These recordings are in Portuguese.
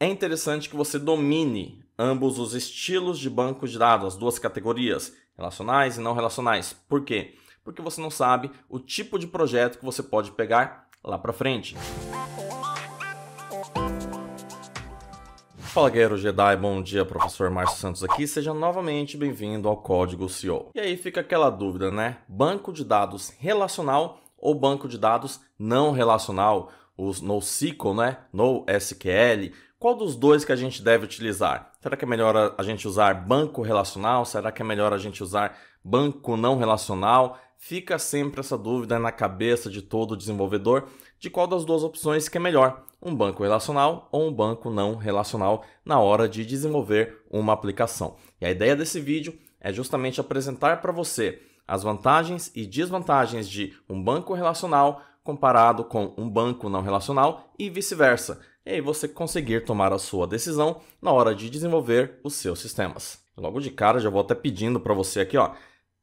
É interessante que você domine ambos os estilos de bancos de dados, as duas categorias, relacionais e não relacionais. Por quê? Porque você não sabe o tipo de projeto que você pode pegar lá para frente. Fala Guerreiro Jedi, bom dia, professor Márcio Santos aqui, seja novamente bem-vindo ao Código CEO. E aí fica aquela dúvida, né? Banco de dados relacional ou banco de dados não relacional? Os NoSQL, né? NoSQL, qual dos dois que a gente deve utilizar? Será que é melhor a gente usar banco relacional? Será que é melhor a gente usar banco não relacional? Fica sempre essa dúvida na cabeça de todo desenvolvedor de qual das duas opções que é melhor, um banco relacional ou um banco não relacional na hora de desenvolver uma aplicação. E a ideia desse vídeo é justamente apresentar para você as vantagens e desvantagens de um banco relacional comparado com um banco não relacional e vice-versa e aí você conseguir tomar a sua decisão na hora de desenvolver os seus sistemas. Logo de cara, já vou até pedindo para você aqui, ó,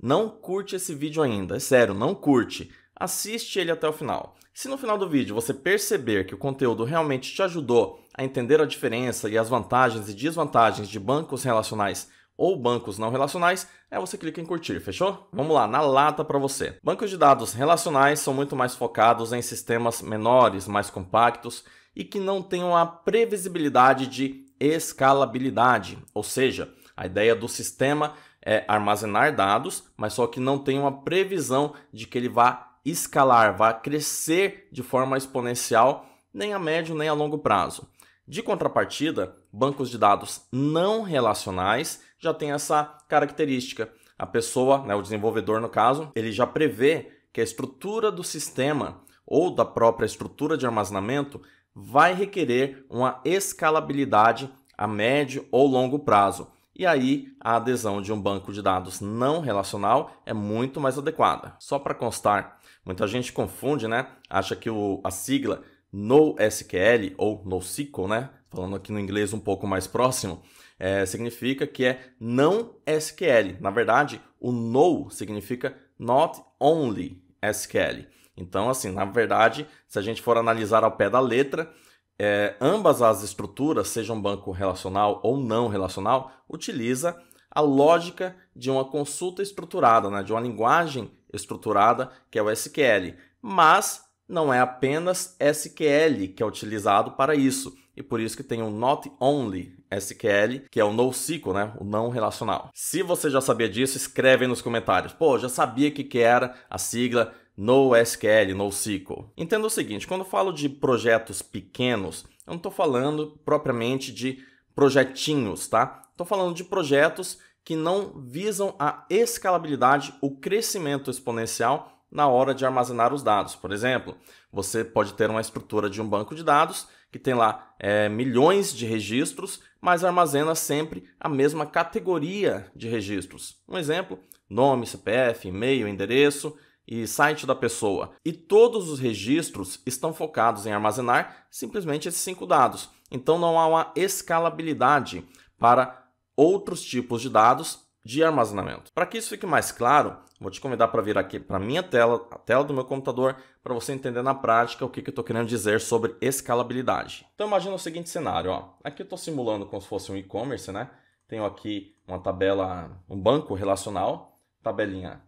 não curte esse vídeo ainda, é sério, não curte. Assiste ele até o final. Se no final do vídeo você perceber que o conteúdo realmente te ajudou a entender a diferença e as vantagens e desvantagens de bancos relacionais ou bancos não relacionais, é você clica em curtir, fechou? Vamos lá, na lata para você. Bancos de dados relacionais são muito mais focados em sistemas menores, mais compactos, e que não tenham a previsibilidade de escalabilidade, ou seja, a ideia do sistema é armazenar dados, mas só que não tem uma previsão de que ele vá escalar, vá crescer de forma exponencial, nem a médio nem a longo prazo. De contrapartida, bancos de dados não relacionais já têm essa característica. A pessoa, né, o desenvolvedor no caso, ele já prevê que a estrutura do sistema ou da própria estrutura de armazenamento vai requerer uma escalabilidade a médio ou longo prazo. E aí, a adesão de um banco de dados não relacional é muito mais adequada. Só para constar, muita gente confunde, né? Acha que o, a sigla NoSQL ou NoSQL, né? Falando aqui no inglês um pouco mais próximo, é, significa que é não SQL. Na verdade, o no significa not only SQL. Então, assim, na verdade, se a gente for analisar ao pé da letra, é, ambas as estruturas, seja um banco relacional ou não relacional, utiliza a lógica de uma consulta estruturada, né, de uma linguagem estruturada, que é o SQL. Mas não é apenas SQL que é utilizado para isso, e por isso que tem o Not Only SQL, que é o NoSQL, né? o não relacional. Se você já sabia disso, escreve aí nos comentários. Pô, já sabia o que, que era a sigla NoSQL, NoSQL. Entenda o seguinte, quando eu falo de projetos pequenos, eu não estou falando propriamente de projetinhos, tá? Estou falando de projetos que não visam a escalabilidade, o crescimento exponencial na hora de armazenar os dados. Por exemplo, você pode ter uma estrutura de um banco de dados que tem lá é, milhões de registros, mas armazena sempre a mesma categoria de registros. Um exemplo: nome, CPF, e-mail, endereço e site da pessoa. E todos os registros estão focados em armazenar simplesmente esses cinco dados. Então não há uma escalabilidade para outros tipos de dados de armazenamento. Para que isso fique mais claro, vou te convidar para vir aqui para a minha tela, a tela do meu computador, para você entender na prática o que, que eu estou querendo dizer sobre escalabilidade. Então imagina o seguinte cenário. Ó. Aqui eu estou simulando como se fosse um e-commerce, né? Tenho aqui uma tabela, um banco relacional, tabelinha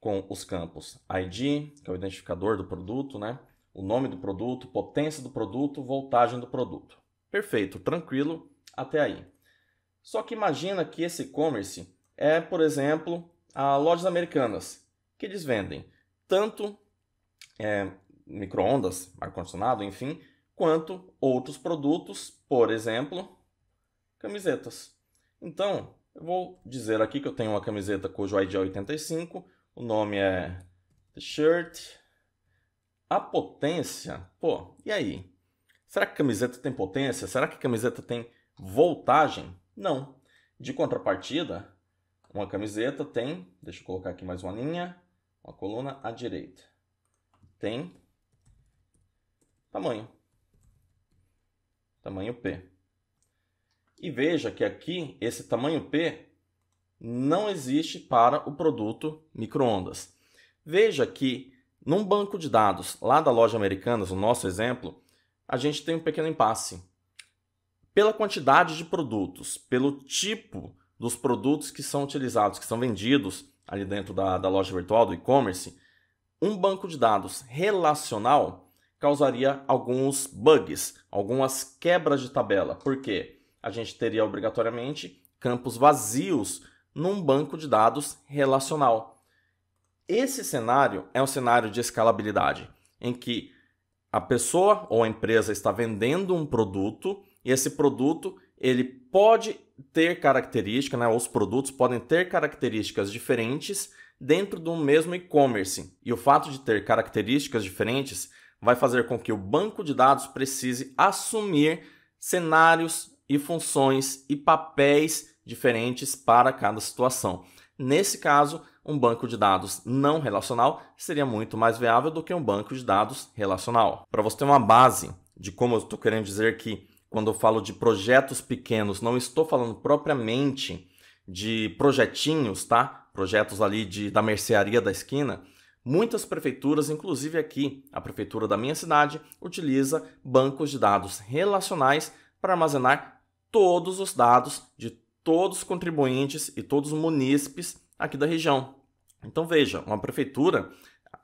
com os campos ID, que é o identificador do produto, né? o nome do produto, potência do produto, voltagem do produto. Perfeito, tranquilo até aí. Só que imagina que esse e-commerce é, por exemplo, a lojas americanas, que eles vendem tanto é, micro-ondas, ar-condicionado, enfim, quanto outros produtos, por exemplo, camisetas. Então, eu vou dizer aqui que eu tenho uma camiseta cujo ID é 85, o nome é The Shirt. A potência, pô, e aí? Será que camiseta tem potência? Será que camiseta tem voltagem? Não. De contrapartida, uma camiseta tem, deixa eu colocar aqui mais uma linha, uma coluna à direita. Tem tamanho. Tamanho P. E veja que aqui esse tamanho P não existe para o produto microondas. Veja que num banco de dados lá da loja Americanas, no nosso exemplo, a gente tem um pequeno impasse. Pela quantidade de produtos, pelo tipo dos produtos que são utilizados, que são vendidos ali dentro da, da loja virtual, do e-commerce, um banco de dados relacional causaria alguns bugs, algumas quebras de tabela, porque a gente teria obrigatoriamente campos vazios num banco de dados relacional. Esse cenário é um cenário de escalabilidade, em que a pessoa ou a empresa está vendendo um produto e esse produto ele pode ter características, né, os produtos podem ter características diferentes dentro do mesmo e-commerce. E o fato de ter características diferentes vai fazer com que o banco de dados precise assumir cenários e funções e papéis diferentes para cada situação. Nesse caso, um banco de dados não relacional seria muito mais viável do que um banco de dados relacional. Para você ter uma base de como eu estou querendo dizer que, quando eu falo de projetos pequenos, não estou falando propriamente de projetinhos, tá? Projetos ali de, da mercearia da esquina. Muitas prefeituras, inclusive aqui, a prefeitura da minha cidade, utiliza bancos de dados relacionais para armazenar todos os dados de todos os contribuintes e todos os munícipes aqui da região. Então veja, uma prefeitura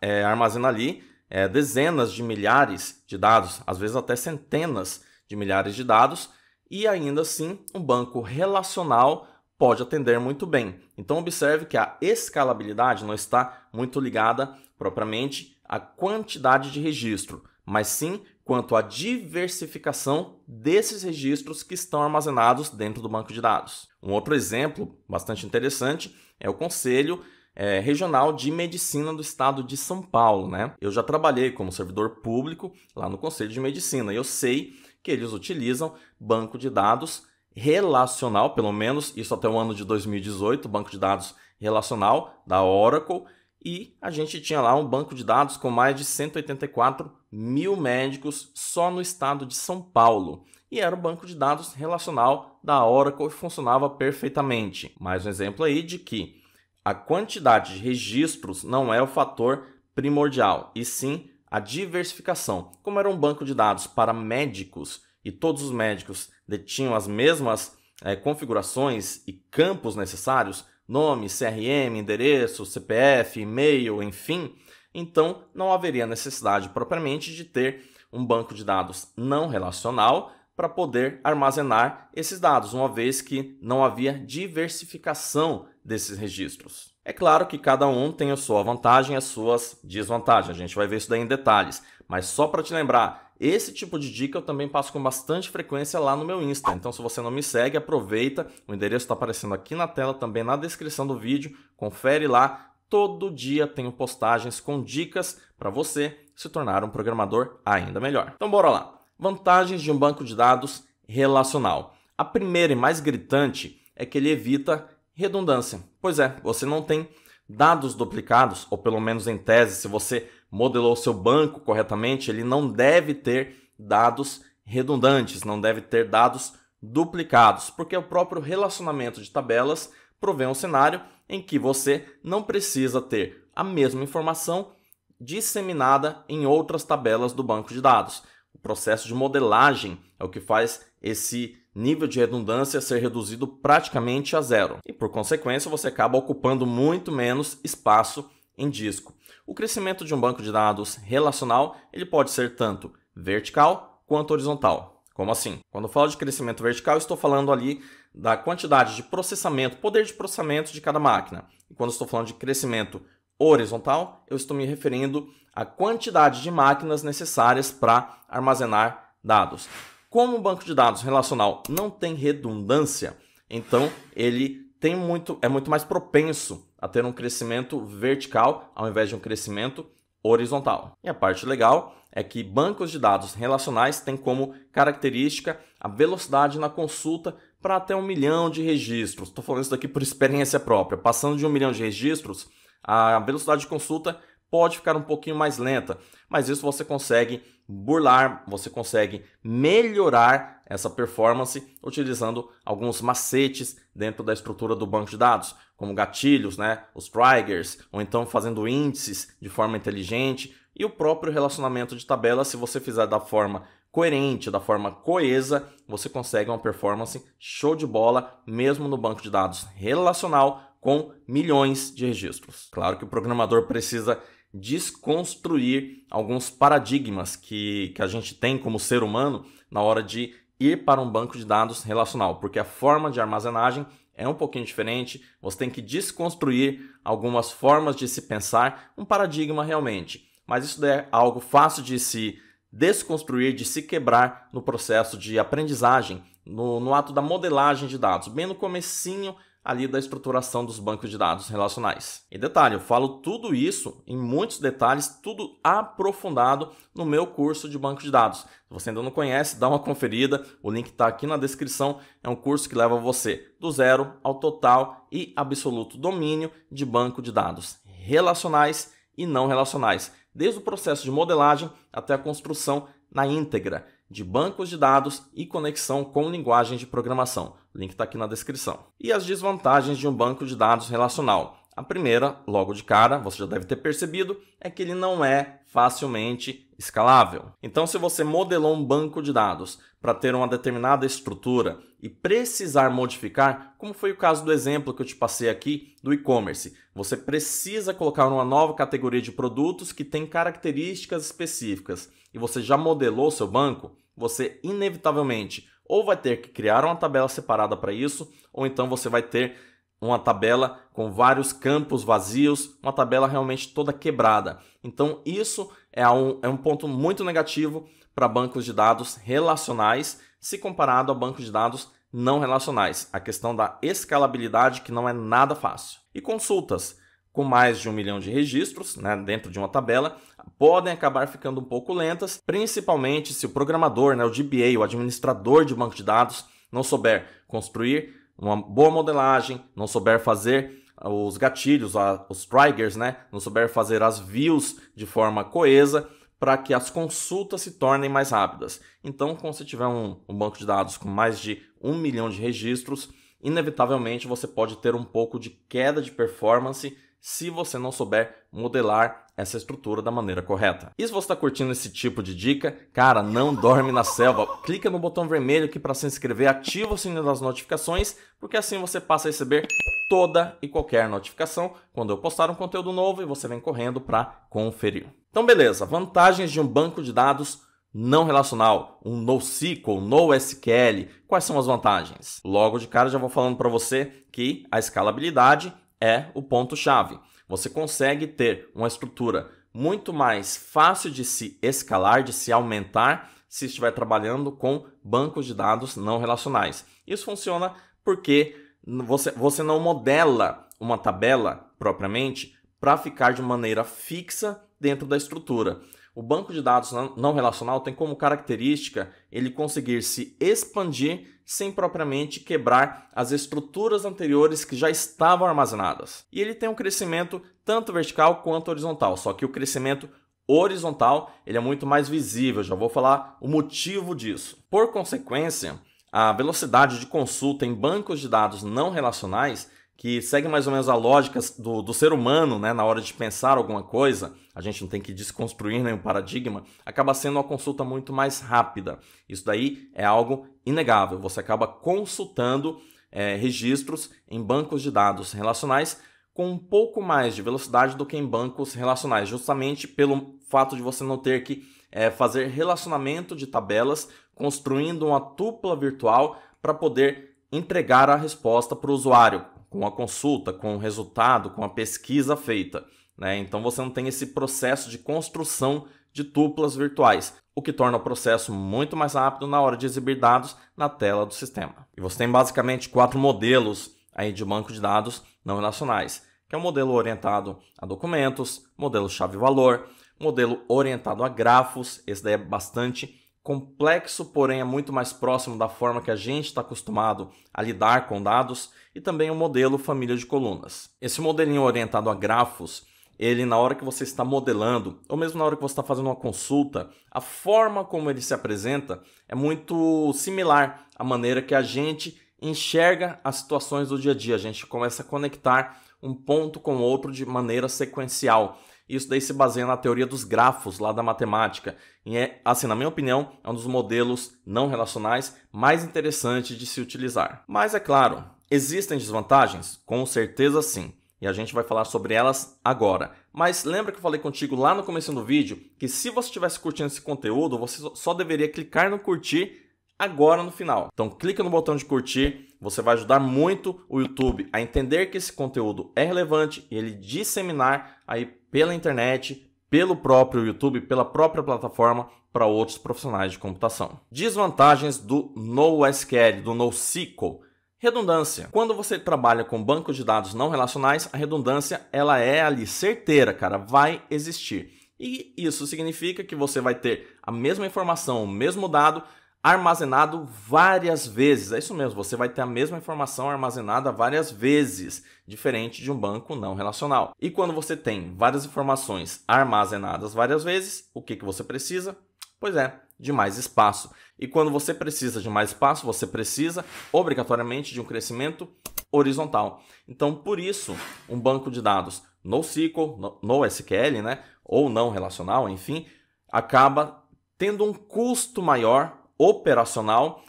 é, armazena ali é, dezenas de milhares de dados, às vezes até centenas de milhares de dados, e ainda assim um banco relacional pode atender muito bem. Então observe que a escalabilidade não está muito ligada propriamente à quantidade de registro, mas sim quanto à diversificação desses registros que estão armazenados dentro do banco de dados. Um outro exemplo bastante interessante é o Conselho é, Regional de Medicina do Estado de São Paulo. Né? Eu já trabalhei como servidor público lá no Conselho de Medicina e eu sei que eles utilizam banco de dados relacional, pelo menos isso até o ano de 2018, banco de dados relacional da Oracle, e a gente tinha lá um banco de dados com mais de 184 mil médicos só no estado de São Paulo. E era um banco de dados relacional da Oracle e funcionava perfeitamente. Mais um exemplo aí de que a quantidade de registros não é o fator primordial, e sim a diversificação. Como era um banco de dados para médicos e todos os médicos detinham as mesmas é, configurações e campos necessários, nome, CRM, endereço, CPF, e-mail, enfim, então não haveria necessidade propriamente de ter um banco de dados não relacional para poder armazenar esses dados, uma vez que não havia diversificação desses registros. É claro que cada um tem a sua vantagem e as suas desvantagens, a gente vai ver isso daí em detalhes. Mas só para te lembrar, esse tipo de dica eu também passo com bastante frequência lá no meu Insta. Então, se você não me segue, aproveita. O endereço está aparecendo aqui na tela, também na descrição do vídeo. Confere lá. Todo dia tenho postagens com dicas para você se tornar um programador ainda melhor. Então, bora lá. Vantagens de um banco de dados relacional. A primeira e mais gritante é que ele evita redundância. Pois é, você não tem dados duplicados, ou pelo menos em tese, se você modelou seu banco corretamente, ele não deve ter dados redundantes, não deve ter dados duplicados, porque o próprio relacionamento de tabelas provê um cenário em que você não precisa ter a mesma informação disseminada em outras tabelas do banco de dados. O processo de modelagem é o que faz esse nível de redundância ser reduzido praticamente a zero. E por consequência, você acaba ocupando muito menos espaço em disco. O crescimento de um banco de dados relacional ele pode ser tanto vertical quanto horizontal. Como assim? Quando eu falo de crescimento vertical, estou falando ali da quantidade de processamento, poder de processamento de cada máquina. E quando estou falando de crescimento horizontal, eu estou me referindo à quantidade de máquinas necessárias para armazenar dados. Como o banco de dados relacional não tem redundância, então ele tem muito, é muito mais propenso a ter um crescimento vertical ao invés de um crescimento horizontal. E a parte legal é que bancos de dados relacionais têm como característica a velocidade na consulta para até um milhão de registros. Estou falando isso daqui por experiência própria. Passando de um milhão de registros, a velocidade de consulta pode ficar um pouquinho mais lenta, mas isso você consegue burlar, você consegue melhorar essa performance utilizando alguns macetes dentro da estrutura do banco de dados, como gatilhos, né, os triggers, ou então fazendo índices de forma inteligente e o próprio relacionamento de tabela, se você fizer da forma coerente, da forma coesa, você consegue uma performance show de bola mesmo no banco de dados relacional com milhões de registros. Claro que o programador precisa desconstruir alguns paradigmas que, que a gente tem como ser humano na hora de ir para um banco de dados relacional, porque a forma de armazenagem é um pouquinho diferente, você tem que desconstruir algumas formas de se pensar, um paradigma realmente. Mas isso é algo fácil de se desconstruir, de se quebrar no processo de aprendizagem, no, no ato da modelagem de dados, bem no comecinho ali da estruturação dos bancos de dados relacionais. E detalhe, eu falo tudo isso em muitos detalhes, tudo aprofundado no meu curso de banco de dados. Se você ainda não conhece, dá uma conferida, o link está aqui na descrição. É um curso que leva você do zero ao total e absoluto domínio de banco de dados relacionais e não relacionais, desde o processo de modelagem até a construção na íntegra de bancos de dados e conexão com linguagem de programação. O link está aqui na descrição. E as desvantagens de um banco de dados relacional. A primeira, logo de cara, você já deve ter percebido, é que ele não é facilmente escalável. Então, se você modelou um banco de dados para ter uma determinada estrutura e precisar modificar, como foi o caso do exemplo que eu te passei aqui do e-commerce, você precisa colocar uma nova categoria de produtos que tem características específicas e você já modelou seu banco, você inevitavelmente ou vai ter que criar uma tabela separada para isso, ou então você vai ter uma tabela com vários campos vazios, uma tabela realmente toda quebrada. Então, isso é um, é um ponto muito negativo para bancos de dados relacionais se comparado a bancos de dados não relacionais. A questão da escalabilidade, que não é nada fácil. E consultas com mais de um milhão de registros né, dentro de uma tabela, podem acabar ficando um pouco lentas, principalmente se o programador, né, o DBA, o administrador de banco de dados, não souber construir uma boa modelagem, não souber fazer ah, os gatilhos, os triggers, né, não souber fazer as views de forma coesa para que as consultas se tornem mais rápidas. Então, quando você tiver um, um banco de dados com mais de um milhão de registros, inevitavelmente você pode ter um pouco de queda de performance se você não souber modelar essa estrutura da maneira correta. E se você está curtindo esse tipo de dica, cara, não dorme na selva. Clica no botão vermelho aqui para se inscrever, ativa o sininho das notificações, porque assim você passa a receber toda e qualquer notificação quando eu postar um conteúdo novo e você vem correndo para conferir. Então beleza, vantagens de um banco de dados não relacional, um NoSQL, NoSQL. Quais são as vantagens? Logo de cara já vou falando para você que a escalabilidade é o ponto-chave. Você consegue ter uma estrutura muito mais fácil de se escalar, de se aumentar, se estiver trabalhando com bancos de dados não relacionais. Isso funciona porque você, você não modela uma tabela propriamente para ficar de maneira fixa dentro da estrutura. O banco de dados não relacional tem como característica ele conseguir se expandir sem propriamente quebrar as estruturas anteriores que já estavam armazenadas. E ele tem um crescimento tanto vertical quanto horizontal, só que o crescimento horizontal ele é muito mais visível, já vou falar o motivo disso. Por consequência, a velocidade de consulta em bancos de dados não relacionais que segue mais ou menos a lógica do, do, ser humano, né, na hora de pensar alguma coisa, a gente não tem que desconstruir nenhum né, paradigma, acaba sendo uma consulta muito mais rápida. Isso daí é algo inegável. Você acaba consultando é, registros em bancos de dados relacionais com um pouco mais de velocidade do que em bancos relacionais, justamente pelo fato de você não ter que é, fazer relacionamento de tabelas, construindo uma tupla virtual para poder entregar a resposta para o usuário com a consulta, com o resultado, com a pesquisa feita. Né? Então você não tem esse processo de construção de tuplas virtuais, o que torna o processo muito mais rápido na hora de exibir dados na tela do sistema. E você tem basicamente quatro modelos aí de banco de dados não relacionais, que é o um modelo orientado a documentos, modelo chave-valor, modelo orientado a grafos, esse daí é bastante complexo, porém é muito mais próximo da forma que a gente está acostumado a lidar com dados, e também o modelo família de colunas. Esse modelinho orientado a grafos, ele na hora que você está modelando, ou mesmo na hora que você está fazendo uma consulta, a forma como ele se apresenta é muito similar à maneira que a gente enxerga as situações do dia a dia. A gente começa a conectar um ponto com outro de maneira sequencial. Isso daí se baseia na teoria dos grafos lá da matemática. E é, assim, na minha opinião, é um dos modelos não relacionais mais interessantes de se utilizar. Mas é claro, existem desvantagens? Com certeza sim. E a gente vai falar sobre elas agora. Mas lembra que eu falei contigo lá no começo do vídeo que se você estivesse curtindo esse conteúdo, você só deveria clicar no curtir agora no final. Então clica no botão de curtir, você vai ajudar muito o YouTube a entender que esse conteúdo é relevante e ele disseminar aí pela internet, pelo próprio YouTube, pela própria plataforma para outros profissionais de computação. Desvantagens do NoSQL, do NoSQL. Redundância. Quando você trabalha com banco de dados não relacionais, a redundância ela é ali certeira, cara, vai existir. E isso significa que você vai ter a mesma informação, o mesmo dado, armazenado várias vezes. É isso mesmo, você vai ter a mesma informação armazenada várias vezes, diferente de um banco não relacional. E quando você tem várias informações armazenadas várias vezes, o que, que você precisa? Pois é, de mais espaço. E quando você precisa de mais espaço, você precisa obrigatoriamente de um crescimento horizontal. Então, por isso, um banco de dados NoSQL, NoSQL, no né, ou não relacional, enfim, acaba tendo um custo maior operacional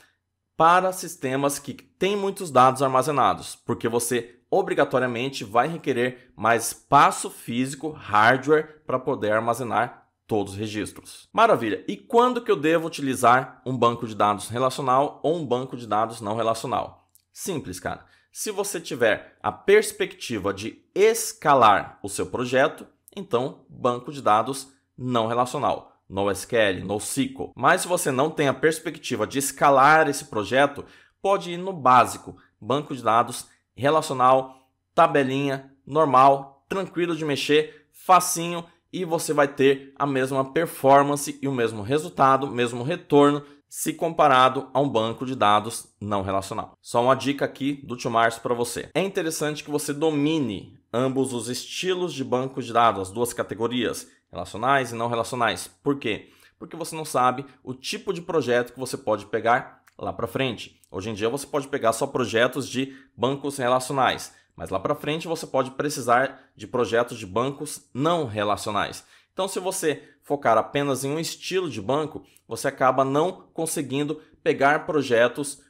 para sistemas que têm muitos dados armazenados, porque você obrigatoriamente vai requerer mais espaço físico, hardware, para poder armazenar todos os registros. Maravilha! E quando que eu devo utilizar um banco de dados relacional ou um banco de dados não relacional? Simples, cara. Se você tiver a perspectiva de escalar o seu projeto, então banco de dados não relacional. NoSQL, NoSQL. Mas se você não tem a perspectiva de escalar esse projeto, pode ir no básico, banco de dados relacional, tabelinha, normal, tranquilo de mexer, facinho e você vai ter a mesma performance e o mesmo resultado, mesmo retorno se comparado a um banco de dados não relacional. Só uma dica aqui do Tio Março para você. É interessante que você domine ambos os estilos de banco de dados, as duas categorias, relacionais e não relacionais. Por quê? Porque você não sabe o tipo de projeto que você pode pegar lá para frente. Hoje em dia você pode pegar só projetos de bancos relacionais, mas lá para frente você pode precisar de projetos de bancos não relacionais. Então, se você focar apenas em um estilo de banco, você acaba não conseguindo pegar projetos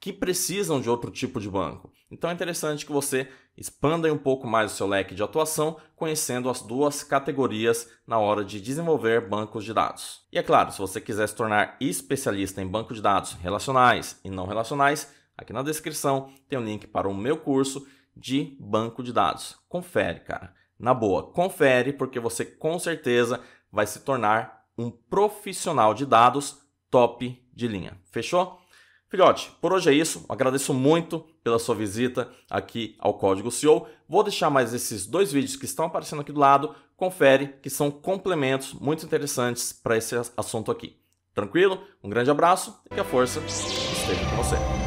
que precisam de outro tipo de banco. Então, é interessante que você Expandem um pouco mais o seu leque de atuação, conhecendo as duas categorias na hora de desenvolver bancos de dados. E é claro, se você quiser se tornar especialista em banco de dados relacionais e não relacionais, aqui na descrição tem um link para o meu curso de banco de dados. Confere, cara. Na boa, confere, porque você com certeza vai se tornar um profissional de dados top de linha. Fechou? Filhote, por hoje é isso. agradeço muito pela sua visita aqui ao Código CEO. Vou deixar mais esses dois vídeos que estão aparecendo aqui do lado. Confere que são complementos muito interessantes para esse assunto aqui. Tranquilo? Um grande abraço e que a força esteja com você.